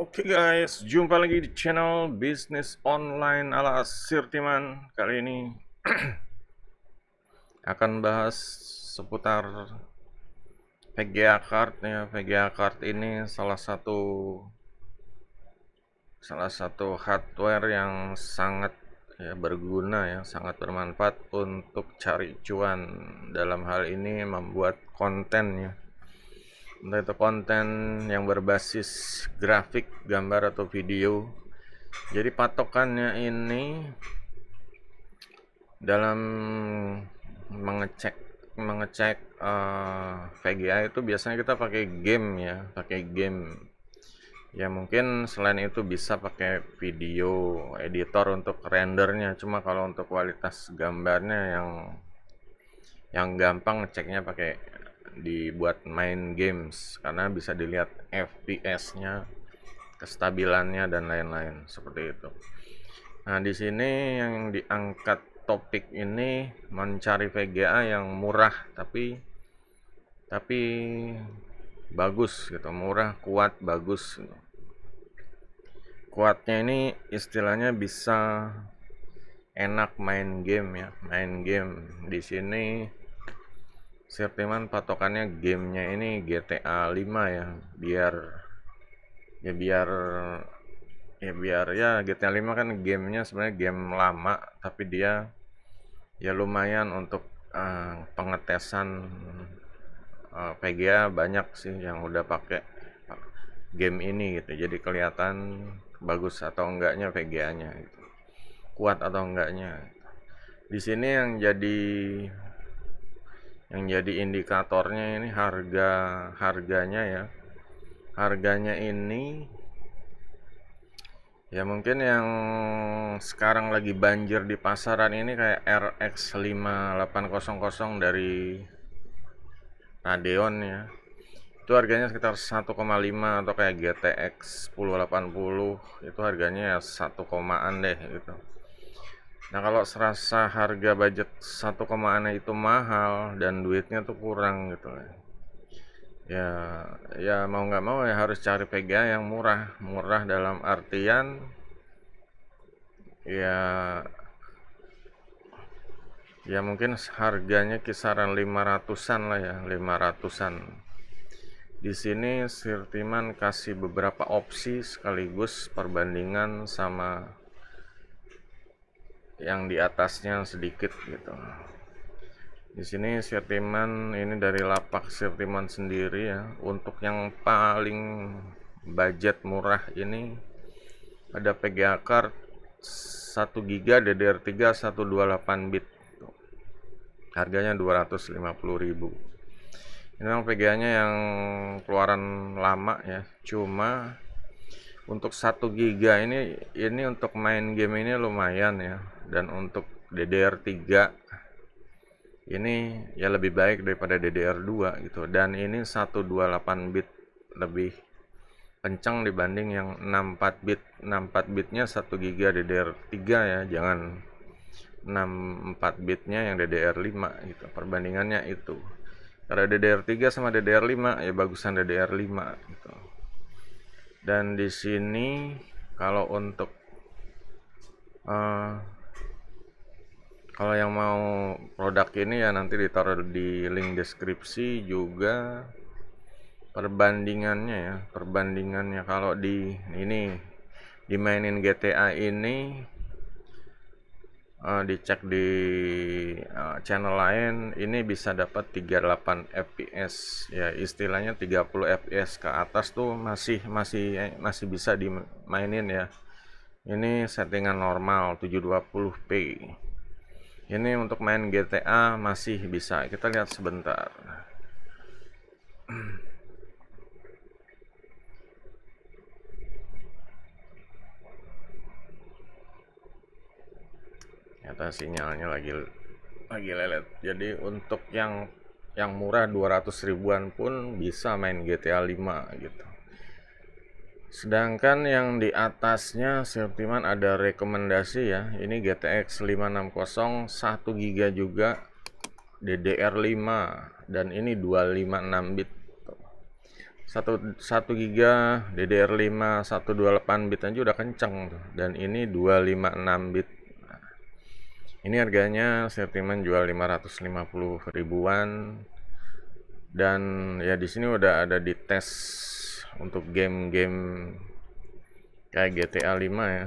Oke okay guys, jumpa lagi di channel bisnis online ala Sirtiman. Kali ini akan bahas seputar VGA card ya. VGA card ini salah satu salah satu hardware yang sangat ya, berguna ya, sangat bermanfaat untuk cari cuan. Dalam hal ini membuat konten ya entah itu konten yang berbasis grafik, gambar atau video. Jadi patokannya ini dalam mengecek mengecek uh, eh, VGA itu biasanya kita pakai game ya, pakai game. Ya mungkin selain itu bisa pakai video editor untuk rendernya, cuma kalau untuk kualitas gambarnya yang yang gampang ngeceknya pakai dibuat main games karena bisa dilihat FPS-nya, kestabilannya dan lain-lain seperti itu. Nah, di sini yang diangkat topik ini mencari VGA yang murah tapi tapi bagus gitu, murah, kuat, bagus gitu. Kuatnya ini istilahnya bisa enak main game ya, main game di sini teman patokannya gamenya ini GTA 5 ya biar ya biar ya biar ya GTA 5 kan gamenya sebenarnya game lama tapi dia ya lumayan untuk uh, pengetesan uh, eh, PGA banyak sih yang udah pakai game ini gitu jadi kelihatan bagus atau enggaknya VGA-nya gitu. kuat atau enggaknya di sini yang jadi yang jadi indikatornya ini harga harganya ya harganya ini ya mungkin yang sekarang lagi banjir di pasaran ini kayak RX5800 dari Radeon ya itu harganya sekitar 1,5 atau kayak GTX 1080 itu harganya ya deh gitu Nah kalau serasa harga budget satu kemana itu mahal dan duitnya tuh kurang gitu kan. ya ya mau nggak mau ya harus cari PGA yang murah murah dalam artian ya ya mungkin harganya kisaran 500-an lah ya 500-an di sini Sirtiman kasih beberapa opsi sekaligus perbandingan sama yang di atasnya sedikit gitu di sini sirtiman ini dari lapak sirtiman sendiri ya untuk yang paling budget murah ini ada PGA card 1 GB DDR3 128 bit harganya 250.000 ini memang PGA nya yang keluaran lama ya cuma untuk 1 giga ini ini untuk main game ini lumayan ya dan untuk DDR3 ini ya lebih baik daripada DDR2 gitu dan ini 128 bit lebih kencang dibanding yang 64 bit 64 bitnya 1 giga DDR3 ya jangan 64 bitnya yang DDR5 gitu perbandingannya itu karena DDR3 sama DDR5 ya bagusan DDR5 gitu dan di sini kalau untuk uh, kalau yang mau produk ini ya nanti ditaruh di link deskripsi juga perbandingannya ya perbandingannya kalau di ini dimainin GTA ini uh, dicek di uh, channel lain ini bisa dapat 38 fps ya istilahnya 30 fps ke atas tuh masih masih eh, masih bisa dimainin ya ini settingan normal 720p ini untuk main GTA masih bisa kita lihat sebentar Ternyata sinyalnya lagi lagi lelet. Jadi untuk yang yang murah 200 ribuan pun bisa main GTA 5 gitu. Sedangkan yang di atasnya Sirtiman ada rekomendasi ya. Ini GTX 560 1 GB juga DDR5 dan ini 256 bit 1, 1 giga DDR5 128 bit aja udah kenceng dan ini 256 bit ini harganya sentimen jual 550 ribuan dan ya di sini udah ada di tes untuk game-game kayak GTA 5 ya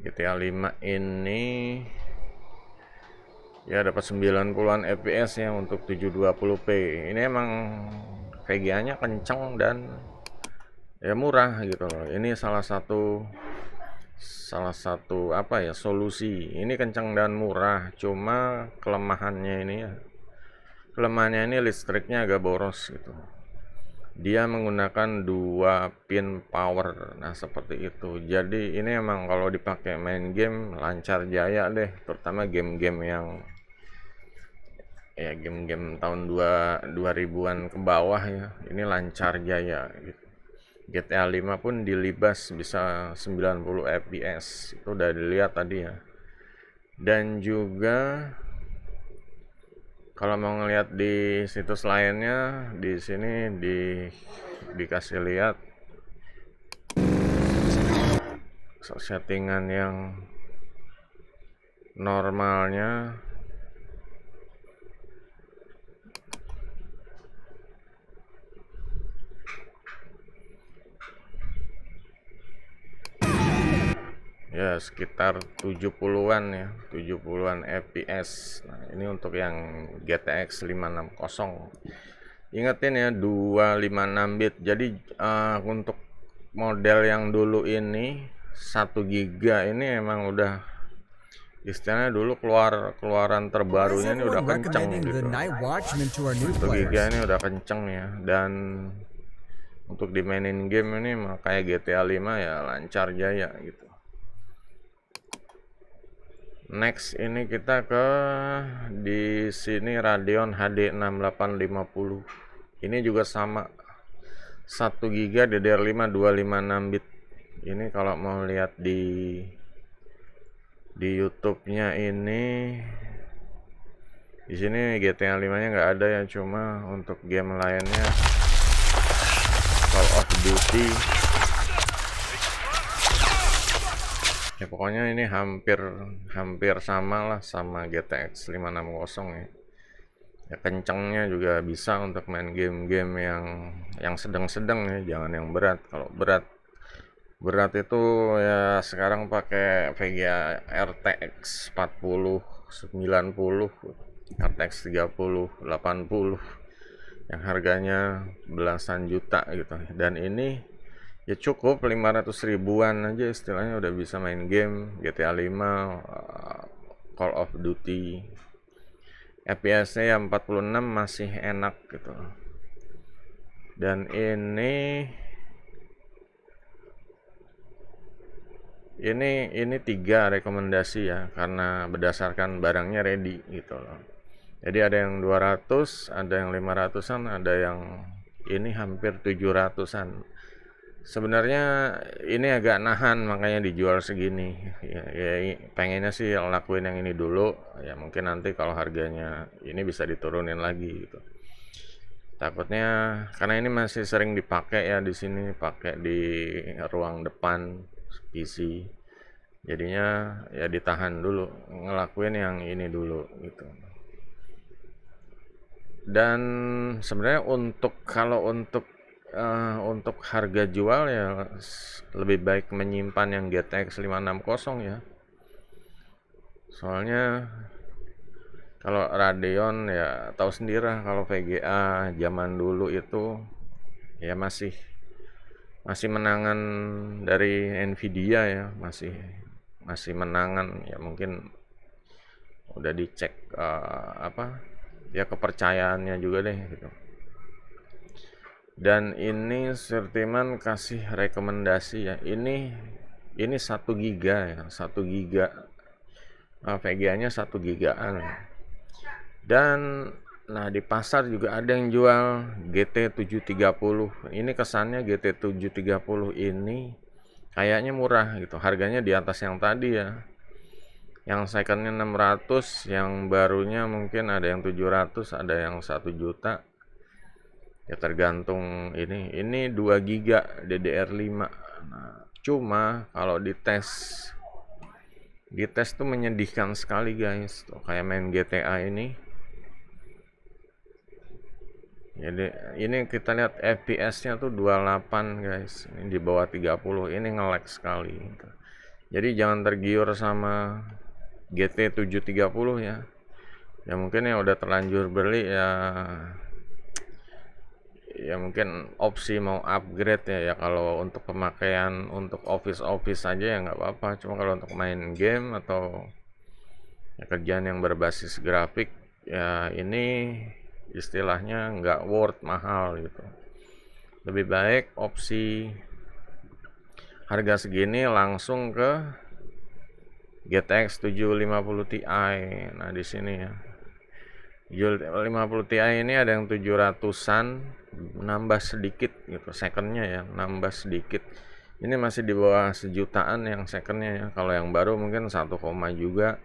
GTA 5 ini ya dapat 90-an fps ya untuk 720p ini emang VGA nya kenceng dan ya murah gitu loh ini salah satu salah satu apa ya solusi ini kencang dan murah cuma kelemahannya ini ya kelemahannya ini listriknya agak boros gitu dia menggunakan dua pin power nah seperti itu jadi ini emang kalau dipakai main game lancar jaya deh terutama game-game yang ya game-game tahun 2000-an ke bawah ya ini lancar jaya gitu GTA 5 pun dilibas bisa 90 fps itu udah dilihat tadi ya dan juga kalau mau ngelihat di situs lainnya di sini di dikasih lihat settingan yang normalnya ya sekitar 70-an ya 70-an fps nah ini untuk yang GTX 560 ingetin ya 256 bit jadi uh, untuk model yang dulu ini 1 giga ini emang udah istilahnya dulu keluar keluaran terbarunya ini udah kenceng gitu. Satu giga ini udah kenceng ya dan untuk dimainin game ini makanya GTA 5 ya lancar jaya gitu next ini kita ke di sini Radeon HD 6850 ini juga sama 1 GB DDR5 256 bit ini kalau mau lihat di di YouTube-nya ini di sini GTA 5-nya nggak ada yang cuma untuk game lainnya Call of Duty ya pokoknya ini hampir hampir sama lah sama GTX 560 ya ya kencengnya juga bisa untuk main game-game yang yang sedang-sedang ya jangan yang berat kalau berat berat itu ya sekarang pakai VGA RTX 40 90 RTX 30 80 yang harganya belasan juta gitu dan ini ya cukup 500 ribuan aja istilahnya udah bisa main game GTA 5 eh, Call of Duty FPS nya ya 46 masih enak gitu dan ini ini ini tiga rekomendasi ya karena berdasarkan barangnya ready gitu loh jadi ada yang 200 ada yang 500an ada yang ini hampir 700an sebenarnya ini agak nahan makanya dijual segini ya, ya pengennya sih lakuin yang ini dulu ya mungkin nanti kalau harganya ini bisa diturunin lagi gitu takutnya karena ini masih sering dipakai ya di sini pakai di ruang depan PC jadinya ya ditahan dulu ngelakuin yang ini dulu gitu dan sebenarnya untuk kalau untuk uh, untuk harga jual ya lebih baik menyimpan yang GTX 560 ya soalnya kalau Radeon ya tahu sendiri lah kalau VGA zaman dulu itu ya masih masih menangan dari Nvidia ya masih masih menangan ya mungkin udah dicek uh, apa ya kepercayaannya juga deh gitu dan ini Sirtiman kasih rekomendasi ya ini ini satu giga ya satu giga eh, VGA nya satu gigaan dan nah di pasar juga ada yang jual GT730 ini kesannya GT730 ini kayaknya murah gitu harganya di atas yang tadi ya yang secondnya 600 yang barunya mungkin ada yang 700 ada yang 1 juta ya tergantung ini ini 2 giga DDR5 nah, cuma kalau dites dites tuh menyedihkan sekali guys tuh kayak main GTA ini jadi ini kita lihat FPS nya tuh 28 guys ini di bawah 30 ini ngelag sekali jadi jangan tergiur sama GT 730 ya ya mungkin yang udah terlanjur beli ya ya mungkin opsi mau upgrade ya ya kalau untuk pemakaian untuk office office aja ya nggak apa-apa cuma kalau untuk main game atau ya, kerjaan yang berbasis grafik ya ini istilahnya nggak worth mahal gitu lebih baik opsi harga segini langsung ke GTX 750 Ti nah di sini ya Yield 50 Ti ini ada yang 700-an nambah sedikit gitu secondnya ya nambah sedikit ini masih di bawah sejutaan yang secondnya ya kalau yang baru mungkin 1, juga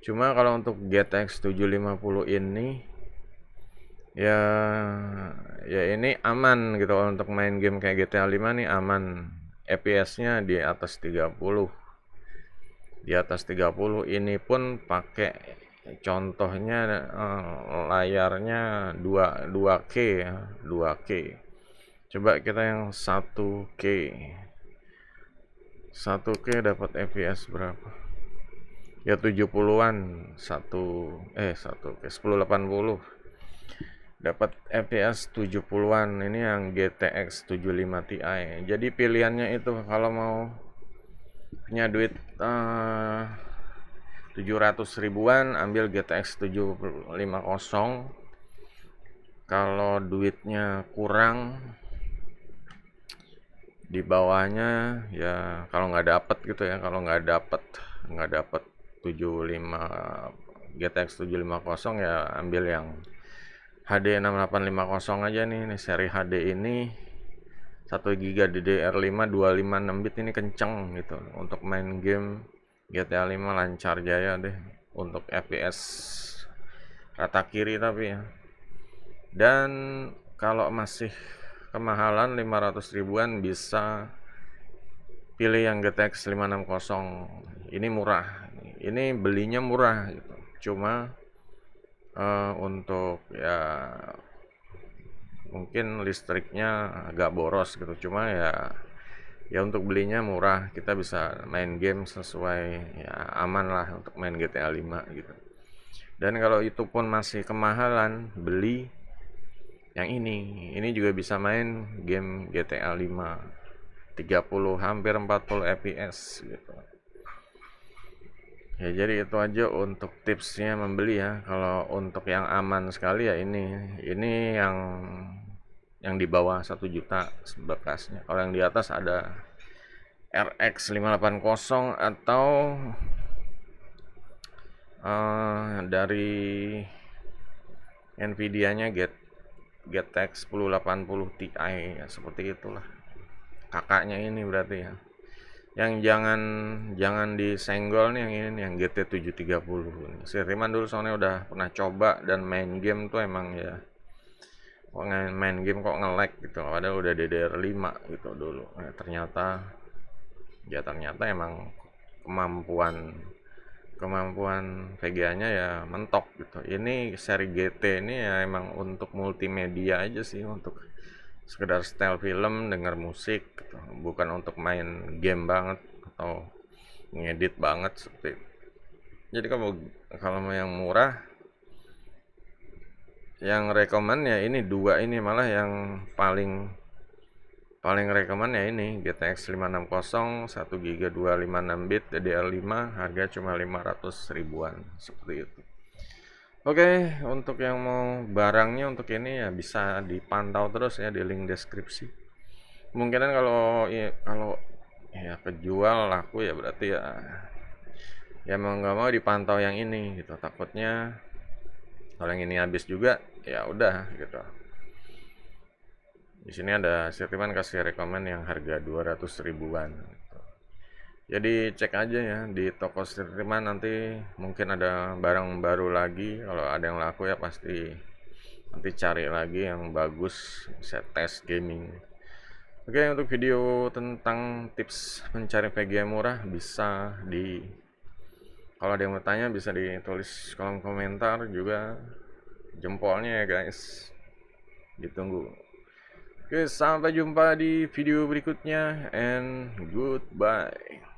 cuma kalau untuk GTX 750 ini ya ya ini aman gitu kalau untuk main game kayak GTA 5 nih aman FPS nya di atas 30 di atas 30 ini pun pakai contohnya eh, layarnya 2 2K ya, 2K. Coba kita yang 1K. 1K dapat FPS berapa? Ya 70-an, 1 eh 1K 1080. Dapat FPS 70-an ini yang GTX 75 Ti. Jadi pilihannya itu kalau mau punya duit uh, 700 ribuan ambil GTX 750 kalau duitnya kurang di bawahnya ya kalau nggak dapet gitu ya kalau nggak dapet nggak dapet 75 GTX 750 ya ambil yang HD 6850 aja nih, ini seri HD ini 1 GB DDR5 256 bit ini kenceng gitu untuk main game GTA 5 lancar jaya deh untuk FPS rata kiri tapi ya dan kalau masih kemahalan 500 ribuan bisa pilih yang GTX 560 ini murah ini belinya murah gitu. cuma uh, untuk ya mungkin listriknya agak boros gitu cuma ya ya untuk belinya murah kita bisa main game sesuai ya aman lah untuk main GTA 5 gitu dan kalau itu pun masih kemahalan beli yang ini ini juga bisa main game GTA 5 30 hampir 40 fps gitu ya jadi itu aja untuk tipsnya membeli ya kalau untuk yang aman sekali ya ini ini yang yang di bawah 1 juta bekasnya kalau yang di atas ada RX 580 atau uh, dari Nvidia nya Get GTX 1080 Ti ya, seperti itulah kakaknya ini berarti ya yang jangan jangan disenggol nih yang ini yang GT 730 ini. Si Riman dulu soalnya udah pernah coba dan main game tuh emang ya kok main game kok ngelek gitu padahal udah DDR5 gitu dulu nah, ternyata ya ternyata emang kemampuan kemampuan VGA-nya ya mentok gitu. Ini seri GT ini ya emang untuk multimedia aja sih untuk sekedar style film, dengar musik gitu. Bukan untuk main game banget atau ngedit banget seperti. Jadi kalau kalau yang murah yang rekomend ya ini dua ini malah yang paling paling rekomend ya ini GTX 560 1 GB 256 bit DDR5 harga cuma 500 ribuan seperti itu Oke untuk yang mau barangnya untuk ini ya bisa dipantau terus ya di link deskripsi kemungkinan kalau ya, kalau ya kejual laku ya berarti ya ya mau nggak mau dipantau yang ini gitu takutnya kalau yang ini habis juga ya udah gitu di sini ada sirtiman kasih rekomen yang harga 200 ribuan jadi gitu. ya, cek aja ya di toko sirtiman nanti mungkin ada barang baru lagi kalau ada yang laku ya pasti nanti cari lagi yang bagus bisa tes gaming Oke untuk video tentang tips mencari VGA murah bisa di kalau ada yang mau tanya bisa ditulis kolom komentar juga jempolnya ya guys ditunggu oke sampai jumpa di video berikutnya and goodbye